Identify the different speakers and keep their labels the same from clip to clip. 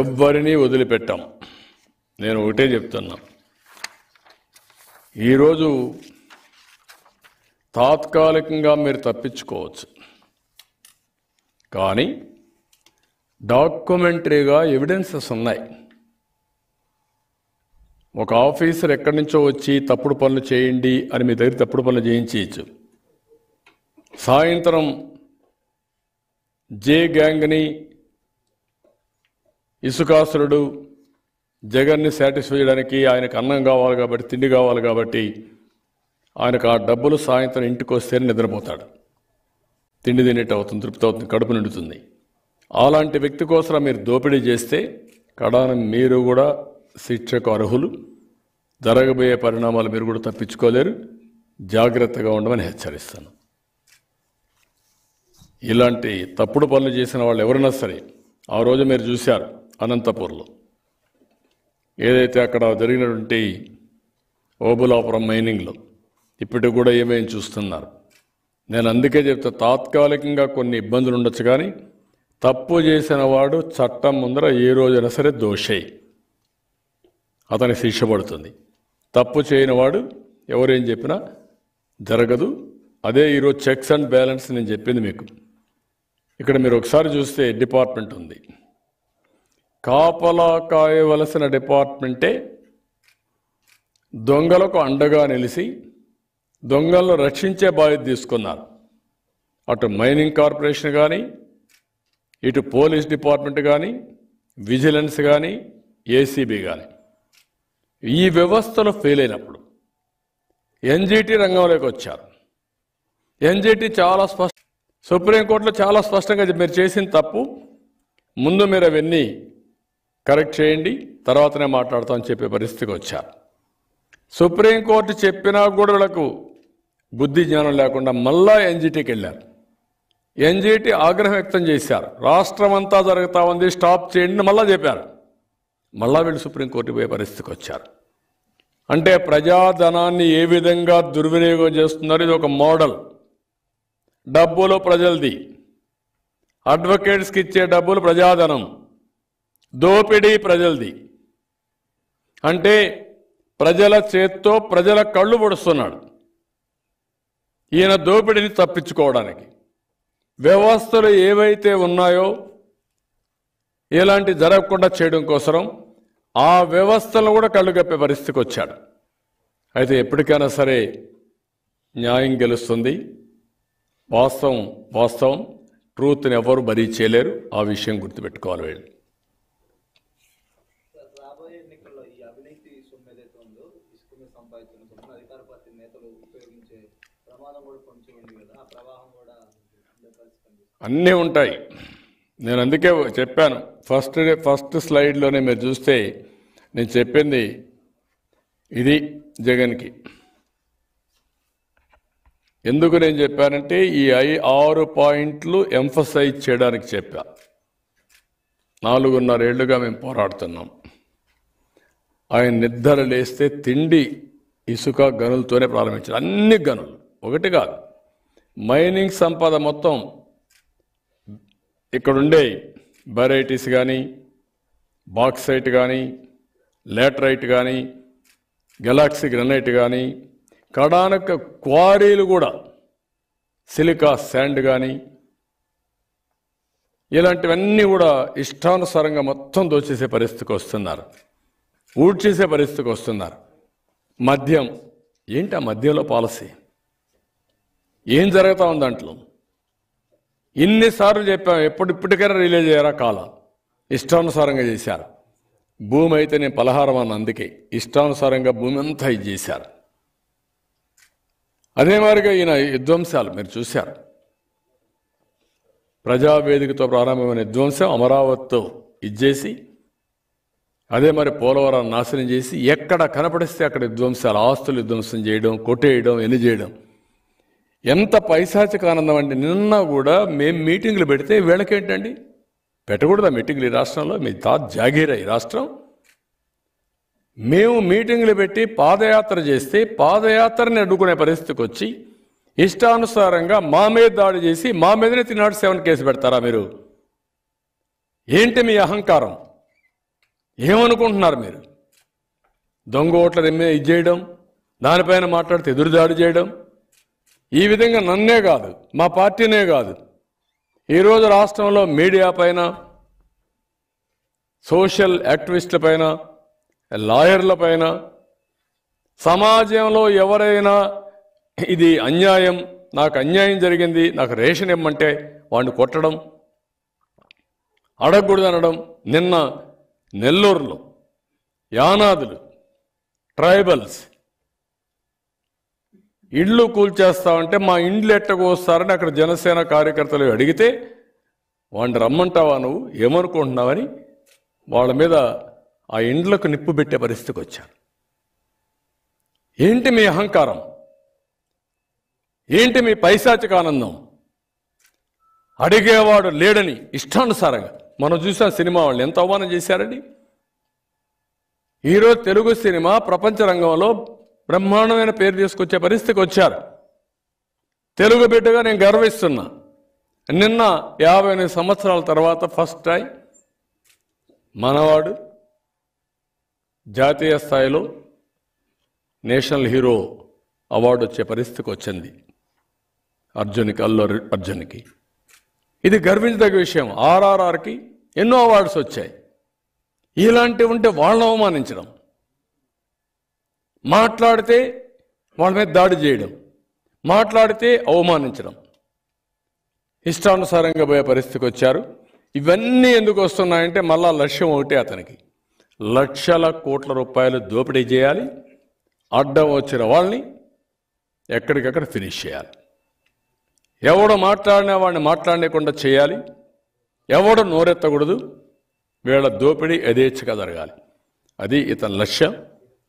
Speaker 1: ఎవ్వరిని వదిలిపెట్టాం నేను ఒకటే చెప్తున్నా ఈరోజు తాత్కాలికంగా మీరు తప్పించుకోవచ్చు కానీ డాక్యుమెంటరీగా ఎవిడెన్సెస్ ఉన్నాయి ఒక ఆఫీసర్ ఎక్కడి నుంచో వచ్చి తప్పుడు పనులు చేయండి అని మీ దగ్గర తప్పుడు పనులు చేయించవచ్చు సాయంత్రం జే గ్యాంగ్ని ఇసుకాసురుడు జగన్ని సాటిస్ఫై చేయడానికి ఆయనకు అన్నం కావాలి కాబట్టి తిండి కావాలి కాబట్టి ఆయనకు ఆ డబ్బులు సాయంత్రం ఇంటికి వస్తే నిద్రపోతాడు తిండి తినేట్టు అవుతుంది తృప్తి అవుతుంది కడుపు నిండుతుంది అలాంటి వ్యక్తి కోసం మీరు దోపిడీ చేస్తే కడాన మీరు కూడా శిక్షకు అర్హులు జరగబోయే పరిణామాలు మీరు కూడా తప్పించుకోలేరు జాగ్రత్తగా ఉండమని హెచ్చరిస్తాను ఇలాంటి తప్పుడు పనులు చేసిన వాళ్ళు ఎవరైనా సరే ఆ రోజు మీరు చూశారు అనంతపూర్లో ఏదైతే అక్కడ జరిగినటువంటి ఓబులాపురం మైనింగ్లో ఇప్పటికి కూడా ఏమేమి చూస్తున్నారు నేను అందుకే చెప్తా తాత్కాలికంగా కొన్ని ఇబ్బందులు ఉండొచ్చు కానీ తప్పు చేసిన వాడు చట్టం ముందర ఏ రోజైనా సరే దోషే అతని శిక్ష పడుతుంది తప్పు చేయనివాడు ఎవరేం చెప్పినా జరగదు అదే ఈరోజు చెక్స్ అండ్ బ్యాలెన్స్ నేను చెప్పింది మీకు ఇక్కడ మీరు ఒకసారి చూస్తే డిపార్ట్మెంట్ ఉంది కాపలా కాయవలసిన డిపార్ట్మెంటే దొంగలకు అండగా నిలిచి దొంగలను రక్షించే బాధ్యత తీసుకున్నారు అటు మైనింగ్ కార్పొరేషన్ కానీ ఇటు పోలీస్ డిపార్ట్మెంట్ కానీ విజిలెన్స్ కానీ ఏసీబీ కానీ ఈ వ్యవస్థలు ఫెయిల్ అయినప్పుడు ఎన్జిటి రంగంలోకి వచ్చారు ఎన్జిటి చాలా స్పష్ట సుప్రీంకోర్టులో చాలా స్పష్టంగా మీరు చేసిన తప్పు ముందు మీరు అవన్నీ కరెక్ట్ చేయండి తర్వాతనే అని చెప్పే పరిస్థితికి వచ్చారు సుప్రీంకోర్టు చెప్పినా కూడా వీళ్ళకు బుద్ధి జ్ఞానం లేకుండా మళ్ళా ఎన్జిటికి వెళ్ళారు ఎన్జిటి ఆగ్రహం వ్యక్తం చేశారు రాష్ట్రం అంతా జరుగుతూ ఉంది స్టాప్ చేయండి మళ్ళా చెప్పారు మళ్ళా వీళ్ళు సుప్రీంకోర్టు పోయే పరిస్థితికి వచ్చారు అంటే ప్రజాధనాన్ని ఏ విధంగా దుర్వినియోగం చేస్తున్నారు ఇది ఒక మోడల్ డబ్బులు ప్రజలది అడ్వకేట్స్కి ఇచ్చే డబ్బులు ప్రజాధనం దోపిడీ ప్రజలది అంటే ప్రజల చేత్తో ప్రజల కళ్ళు పొడుస్తున్నాడు ఈయన దోపిడీని తప్పించుకోవడానికి వ్యవస్థలు ఏవైతే ఉన్నాయో ఇలాంటి జరగకుండా చేయడం కోసం ఆ వ్యవస్థలను కూడా కళ్ళు కప్పే పరిస్థితికి వచ్చాడు అయితే ఎప్పటికైనా సరే న్యాయం గెలుస్తుంది వాస్తవం వాస్తవం ట్రూత్ని ఎవరు బరీ చేయలేరు ఆ విషయం గుర్తుపెట్టుకోవాలి వీళ్ళు అన్నీ ఉంటాయి నేను అందుకే చెప్పాను ఫస్ట్ ఫస్ట్ స్లైడ్లోనే మీరు చూస్తే నేను చెప్పింది ఇది జగన్కి ఎందుకు నేను చెప్పానంటే ఈ ఐ ఆరు పాయింట్లు ఎంఫసైజ్ చేయడానికి చెప్పా నాలుగున్నరేళ్లుగా మేము పోరాడుతున్నాం ఆయన నిద్ర లేస్తే తిండి ఇసుక గనులతోనే ప్రారంభించారు అన్ని గనులు ఒకటి కాదు మైనింగ్ సంపద మొత్తం ఇక్కడుండే బెరైటీస్ కానీ బాక్సైట్ కానీ లేటరైట్ కానీ గెలాక్సీ గ్రనైట్ కానీ కడానక క్వారీలు కూడా సిలికా శాండ్ కానీ ఇలాంటివన్నీ కూడా ఇష్టానుసారంగా మొత్తం దోచేసే పరిస్థితికి వస్తున్నారు ఊడ్చేసే పరిస్థితికి వస్తున్నారు మద్యం ఏంటి ఆ మద్యంలో పాలసీ ఏం జరుగుతూ ఉంది దాంట్లో ఇన్నిసార్లు చెప్పాం ఎప్పుడు ఇప్పటికైనా రిలీజ్ చేయరా కాల ఇష్టానుసారంగా చేశారు భూమి అయితే నేను పలహారం అన్న అందుకే ఇష్టానుసారంగా భూమి అంతా ఇది చేశారు అదే మాదిరిగా ఈయన విధ్వంసాలు మీరు చూశారు ప్రజావేదికతో ప్రారంభమైన విధ్వంసం అమరావతితో ఇచ్చేసి అదే మరి పోలవరాన్ని నాశనం చేసి ఎక్కడ కనపడిస్తే అక్కడ విధ్వంసాలు ఆస్తులు విధ్వంసం చేయడం కొట్టేయడం ఎన్ని చేయడం ఎంత పైశాచిక ఆనందం అంటే నిన్న కూడా మేము మీటింగ్లు పెడితే వీళ్ళకేంటండి పెట్టకూడదా మీటింగ్లు ఈ రాష్ట్రంలో మీ దా జాగీరా ఈ రాష్ట్రం మేము మీటింగ్లు పెట్టి పాదయాత్ర చేస్తే పాదయాత్రని అడ్డుకునే పరిస్థితికి వచ్చి ఇష్టానుసారంగా మా మీద దాడి చేసి మా మీదనే తినాడు సెవెన్ కేసు పెడతారా మీరు ఏంటి మీ అహంకారం ఏమనుకుంటున్నారు మీరు దొంగ ఓట్ల ఇది చేయడం దానిపైన మాట్లాడితే ఎదురుదాడి చేయడం ఈ విధంగా నన్నే కాదు మా పార్టీనే కాదు ఈరోజు రాష్ట్రంలో మీడియా పైన సోషల్ యాక్టివిస్టుల పైన లాయర్ల పైన సమాజంలో ఎవరైనా ఇది అన్యాయం నాకు అన్యాయం జరిగింది నాకు రేషన్ ఇమ్మంటే వాడిని కొట్టడం అనడం నిన్న నెల్లూరులో యానాదులు ట్రైబల్స్ ఇండ్లు కూల్చేస్తామంటే మా ఇండ్లు వస్తారని అక్కడ జనసేన కార్యకర్తలు అడిగితే వాడిని రమ్మంటావా నువ్వు ఏమనుకుంటున్నావని వాళ్ళ మీద ఆ ఇండ్లకు నిప్పు పెట్టే పరిస్థితికి వచ్చాను ఏంటి మీ అహంకారం ఏంటి మీ పైశాచిక ఆనందం అడిగేవాడు లేడని ఇష్టానుసారంగా మనం చూసాం సినిమా వాళ్ళు ఎంత అవమానం చేశారండి ఈరోజు తెలుగు సినిమా ప్రపంచ రంగంలో బ్రహ్మాండమైన పేరు తీసుకొచ్చే పరిస్థితికి వచ్చారు తెలుగు బిడ్డగా నేను గర్విస్తున్నా నిన్న యాభై ఎనిమిది సంవత్సరాల తర్వాత ఫస్ట్ టైం మనవాడు జాతీయ స్థాయిలో నేషనల్ హీరో అవార్డు వచ్చే పరిస్థితికి వచ్చింది అర్జున్కి అల్లు అర్జున్కి ఇది గర్వించదగ్గ విషయం ఆర్ఆర్ఆర్కి ఎన్నో అవార్డ్స్ వచ్చాయి ఇలాంటివి ఉంటే వాళ్ళని అవమానించడం మాట్లాడితే వాళ్ళ మీద దాడి చేయడం మాట్లాడితే అవమానించడం ఇష్టానుసారంగా పోయే పరిస్థితికి వచ్చారు ఇవన్నీ ఎందుకు వస్తున్నాయంటే మళ్ళా లక్ష్యం ఒకటే అతనికి లక్షల కోట్ల రూపాయలు దోపిడీ చేయాలి అడ్డం వచ్చిన వాళ్ళని ఎక్కడికక్కడ ఫినిష్ చేయాలి ఎవడు మాట్లాడినా వాడిని మాట్లాడకుండా చేయాలి ఎవడు నోరెత్తకూడదు వీళ్ళ దోపిడీ యథేచ్ఛగా జరగాలి అది ఇతని లక్ష్యం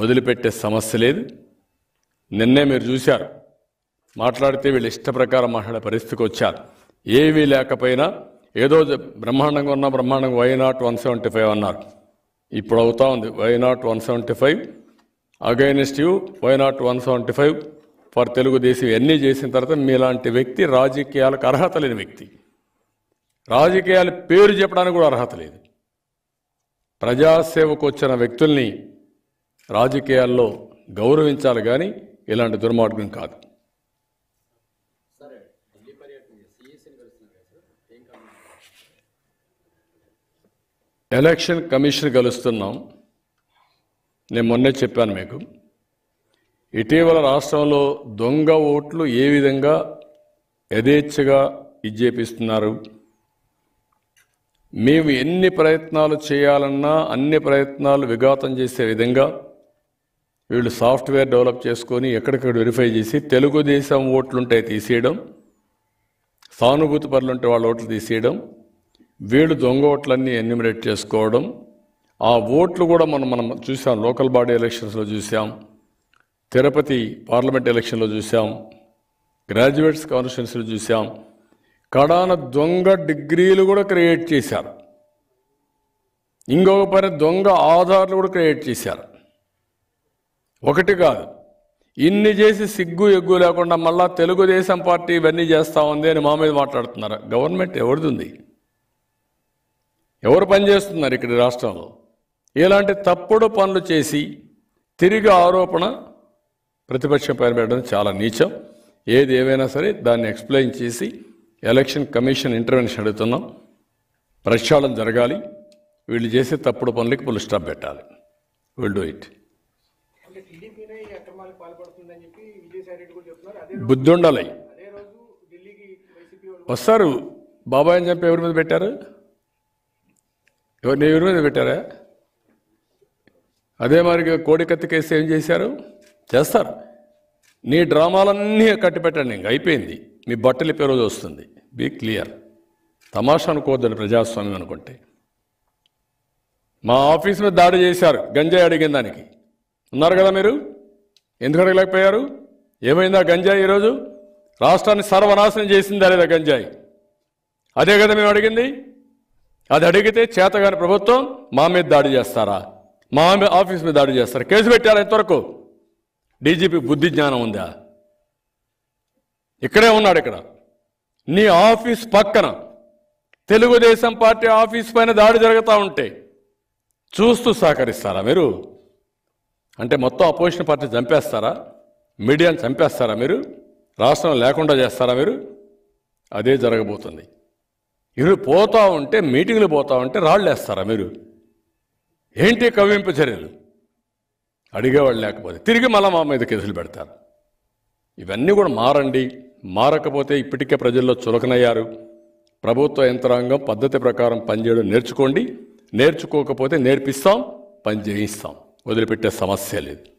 Speaker 1: వదిలిపెట్టే సమస్య లేదు నిన్నే మీరు చూశారు మాట్లాడితే వీళ్ళు ఇష్ట ప్రకారం మాట్లాడే పరిస్థితికి వచ్చారు ఏమీ లేకపోయినా ఏదో బ్రహ్మాండంగా ఉన్న బ్రహ్మాండంగా why not one seventy five అన్నారు ఇప్పుడు అవుతా ఉంది why not one seventy five against you why not one seventy five for Telugu Desam ఇవన్నీ చేసిన తర్వాత మీలాంటి వ్యక్తి రాజకీయాలకు అర్హత లేని వ్యక్తి రాజకీయాలు పేరు చెప్పడానికి కూడా అర్హత లేదు ప్రజాసేవకు వచ్చిన వ్యక్తుల్ని రాజకీయాల్లో గౌరవించాలి కానీ ఇలాంటి దుర్మార్గం కాదు ఎలక్షన్ కమిషన్ కలుస్తున్నాం నేను మొన్నే చెప్పాను మీకు ఇటీవల రాష్ట్రంలో దొంగ ఓట్లు ఏ విధంగా యథేచ్ఛగా ఇజ్జేపిస్తున్నారు మేము ఎన్ని ప్రయత్నాలు చేయాలన్నా అన్ని ప్రయత్నాలు విఘాతం చేసే విధంగా వీళ్ళు సాఫ్ట్వేర్ డెవలప్ చేసుకొని ఎక్కడికక్కడ వెరిఫై చేసి తెలుగుదేశం ఓట్లుంటే తీసేయడం సానుభూతి ఉంటే వాళ్ళ ఓట్లు తీసేయడం వీళ్ళు దొంగ ఓట్లన్నీ ఎన్యుమరేట్ చేసుకోవడం ఆ ఓట్లు కూడా మనం మనం చూసాం లోకల్ బాడీ ఎలక్షన్స్లో చూసాం తిరుపతి పార్లమెంట్ ఎలక్షన్లో చూసాం గ్రాడ్యుయేట్స్ కాన్స్టిట్యున్సీలో చూసాం కడాన దొంగ డిగ్రీలు కూడా క్రియేట్ చేశారు ఇంకొక పని దొంగ ఆధార్లు కూడా క్రియేట్ చేశారు ఒకటి కాదు ఇన్ని చేసి సిగ్గు ఎగ్గు లేకుండా మళ్ళా తెలుగుదేశం పార్టీ ఇవన్నీ చేస్తూ ఉంది అని మా మీద మాట్లాడుతున్నారు గవర్నమెంట్ ఎవరిది ఎవరు పనిచేస్తున్నారు ఇక్కడ రాష్ట్రంలో ఇలాంటి తప్పుడు పనులు చేసి తిరిగి ఆరోపణ ప్రతిపక్షం పైన పెట్టడం చాలా నీచం ఏది ఏమైనా సరే దాన్ని ఎక్స్ప్లెయిన్ చేసి ఎలక్షన్ కమిషన్ ఇంటర్వెన్షన్ అడుగుతున్నాం ప్రక్షాళన జరగాలి వీళ్ళు చేసే తప్పుడు పనులకి పులు స్టాప్ పెట్టాలి విల్ డూ ఇట్ బుద్ధుండలై వస్తారు బాబాయ్ అని చెప్పి ఎవరి మీద పెట్టారు ఎవరిని ఎవరి మీద పెట్టారా అదే మరి కోడి కత్తి కేసు ఏం చేశారు చేస్తారు నీ డ్రామాలన్నీ కట్టి పెట్టండి ఇంక అయిపోయింది మీ బట్టలు ఇప్పే రోజు వస్తుంది బీ క్లియర్ తమాషా అనుకోవద్దండి ప్రజాస్వామ్యం అనుకుంటే మా ఆఫీస్ మీద దాడి చేశారు గంజాయి అడిగిన దానికి ఉన్నారు కదా మీరు ఎందుకు అడగలేకపోయారు ఏమైందా గంజాయి ఈరోజు రాష్ట్రాన్ని సర్వనాశనం చేసిందా లేదా గంజాయి అదే కదా మేము అడిగింది అది అడిగితే చేతగాని ప్రభుత్వం మా మీద దాడి చేస్తారా మా ఆఫీస్ మీద దాడి చేస్తారా కేసు పెట్టారా ఇంతవరకు డీజీపీ బుద్ధి జ్ఞానం ఉందా ఇక్కడే ఉన్నాడు ఇక్కడ నీ ఆఫీస్ పక్కన తెలుగుదేశం పార్టీ ఆఫీస్ పైన దాడి జరుగుతూ ఉంటే చూస్తూ సహకరిస్తారా మీరు అంటే మొత్తం అపోజిషన్ పార్టీ చంపేస్తారా మీడియాను చంపేస్తారా మీరు రాష్ట్రం లేకుండా చేస్తారా మీరు అదే జరగబోతుంది ఇరు పోతూ ఉంటే మీటింగ్లు పోతూ ఉంటే రాళ్ళు వేస్తారా మీరు ఏంటి కవ్వింపు చర్యలు అడిగేవాళ్ళు లేకపోతే తిరిగి మళ్ళా మా మీద కేసులు పెడతారు ఇవన్నీ కూడా మారండి మారకపోతే ఇప్పటికే ప్రజల్లో చులకనయ్యారు ప్రభుత్వ యంత్రాంగం పద్ధతి ప్రకారం పనిచేయడం నేర్చుకోండి నేర్చుకోకపోతే నేర్పిస్తాం పని చేయిస్తాం వదిలిపెట్టే సమస్య లేదు